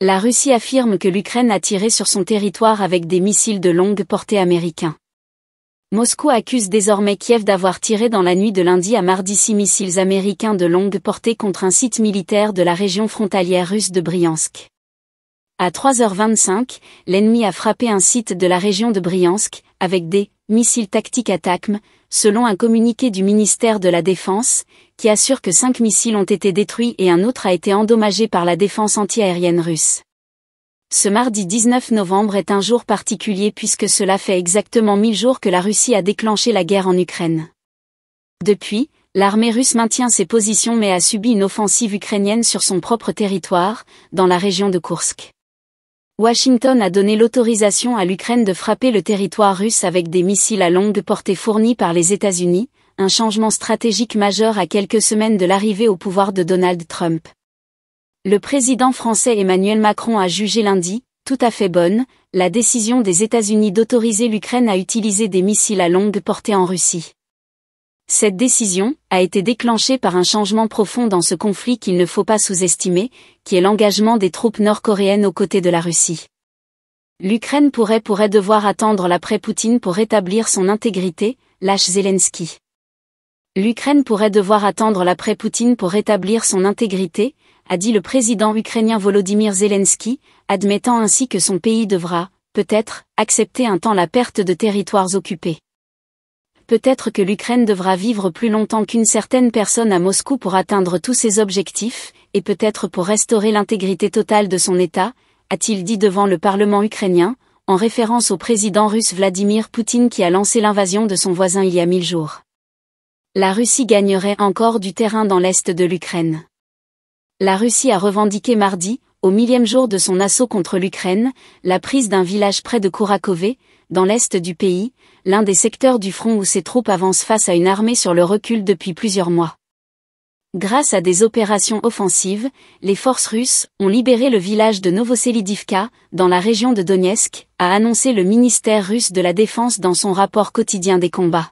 La Russie affirme que l'Ukraine a tiré sur son territoire avec des missiles de longue portée américains. Moscou accuse désormais Kiev d'avoir tiré dans la nuit de lundi à mardi six missiles américains de longue portée contre un site militaire de la région frontalière russe de Briansk. À 3h25, l'ennemi a frappé un site de la région de Briansk avec des missiles tactiques Atacm, selon un communiqué du ministère de la Défense, qui assure que cinq missiles ont été détruits et un autre a été endommagé par la défense antiaérienne russe. Ce mardi 19 novembre est un jour particulier puisque cela fait exactement mille jours que la Russie a déclenché la guerre en Ukraine. Depuis, l'armée russe maintient ses positions mais a subi une offensive ukrainienne sur son propre territoire, dans la région de Kursk. Washington a donné l'autorisation à l'Ukraine de frapper le territoire russe avec des missiles à longue portée fournis par les États-Unis, un changement stratégique majeur à quelques semaines de l'arrivée au pouvoir de Donald Trump. Le président français Emmanuel Macron a jugé lundi, tout à fait bonne, la décision des États-Unis d'autoriser l'Ukraine à utiliser des missiles à longue portée en Russie. Cette décision a été déclenchée par un changement profond dans ce conflit qu'il ne faut pas sous-estimer, qui est l'engagement des troupes nord-coréennes aux côtés de la Russie. L'Ukraine pourrait pourrait devoir attendre l'après-Poutine pour rétablir son intégrité, lâche Zelensky. L'Ukraine pourrait devoir attendre l'après-Poutine pour rétablir son intégrité, a dit le président ukrainien Volodymyr Zelensky, admettant ainsi que son pays devra, peut-être, accepter un temps la perte de territoires occupés peut-être que l'Ukraine devra vivre plus longtemps qu'une certaine personne à Moscou pour atteindre tous ses objectifs, et peut-être pour restaurer l'intégrité totale de son État, a-t-il dit devant le Parlement ukrainien, en référence au président russe Vladimir Poutine qui a lancé l'invasion de son voisin il y a mille jours. La Russie gagnerait encore du terrain dans l'est de l'Ukraine. La Russie a revendiqué mardi, au millième jour de son assaut contre l'Ukraine, la prise d'un village près de Kourakové, dans l'est du pays, l'un des secteurs du front où ses troupes avancent face à une armée sur le recul depuis plusieurs mois. Grâce à des opérations offensives, les forces russes ont libéré le village de Novoselidivka, dans la région de Donetsk, a annoncé le ministère russe de la Défense dans son rapport quotidien des combats.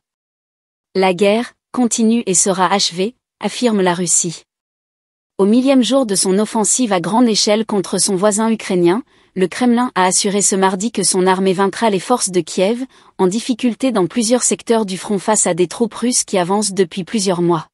La guerre continue et sera achevée, affirme la Russie. Au millième jour de son offensive à grande échelle contre son voisin ukrainien, le Kremlin a assuré ce mardi que son armée vaincra les forces de Kiev, en difficulté dans plusieurs secteurs du front face à des troupes russes qui avancent depuis plusieurs mois.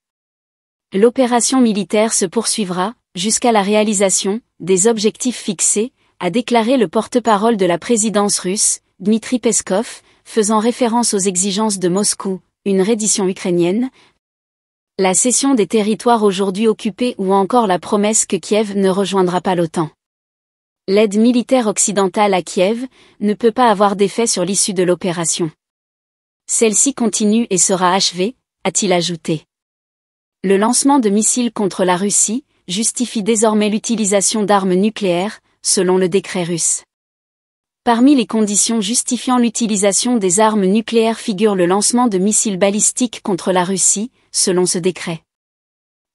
L'opération militaire se poursuivra, jusqu'à la réalisation des objectifs fixés, a déclaré le porte-parole de la présidence russe, Dmitri Peskov, faisant référence aux exigences de Moscou, une reddition ukrainienne, la cession des territoires aujourd'hui occupés ou encore la promesse que Kiev ne rejoindra pas l'OTAN. L'aide militaire occidentale à Kiev ne peut pas avoir d'effet sur l'issue de l'opération. Celle-ci continue et sera achevée, a-t-il ajouté. Le lancement de missiles contre la Russie justifie désormais l'utilisation d'armes nucléaires, selon le décret russe. Parmi les conditions justifiant l'utilisation des armes nucléaires figure le lancement de missiles balistiques contre la Russie, selon ce décret.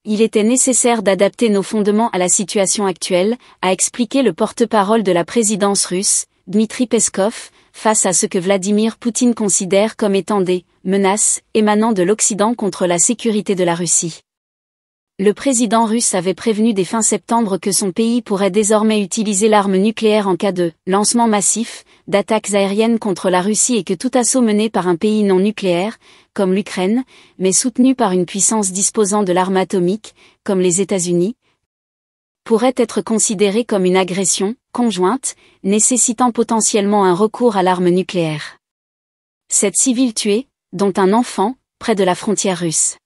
Il était nécessaire d'adapter nos fondements à la situation actuelle, a expliqué le porte-parole de la présidence russe, Dmitri Peskov, face à ce que Vladimir Poutine considère comme étant des menaces émanant de l'Occident contre la sécurité de la Russie le président russe avait prévenu dès fin septembre que son pays pourrait désormais utiliser l'arme nucléaire en cas de lancement massif d'attaques aériennes contre la Russie et que tout assaut mené par un pays non nucléaire, comme l'Ukraine, mais soutenu par une puissance disposant de l'arme atomique, comme les États-Unis, pourrait être considéré comme une agression conjointe, nécessitant potentiellement un recours à l'arme nucléaire. Cette civile tuée, dont un enfant, près de la frontière russe.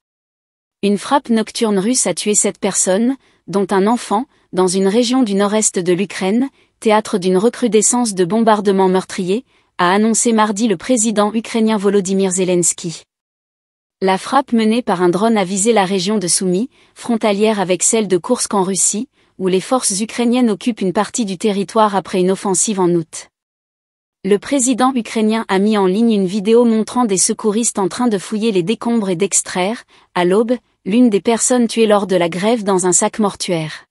Une frappe nocturne russe a tué sept personnes, dont un enfant, dans une région du nord-est de l'Ukraine, théâtre d'une recrudescence de bombardements meurtriers, a annoncé mardi le président ukrainien Volodymyr Zelensky. La frappe menée par un drone a visé la région de Soumy, frontalière avec celle de Kursk en Russie, où les forces ukrainiennes occupent une partie du territoire après une offensive en août. Le président ukrainien a mis en ligne une vidéo montrant des secouristes en train de fouiller les décombres et d'extraire, à l'aube, l'une des personnes tuées lors de la grève dans un sac mortuaire.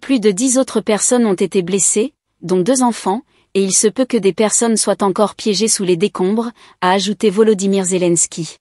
Plus de dix autres personnes ont été blessées, dont deux enfants, et il se peut que des personnes soient encore piégées sous les décombres, a ajouté Volodymyr Zelensky.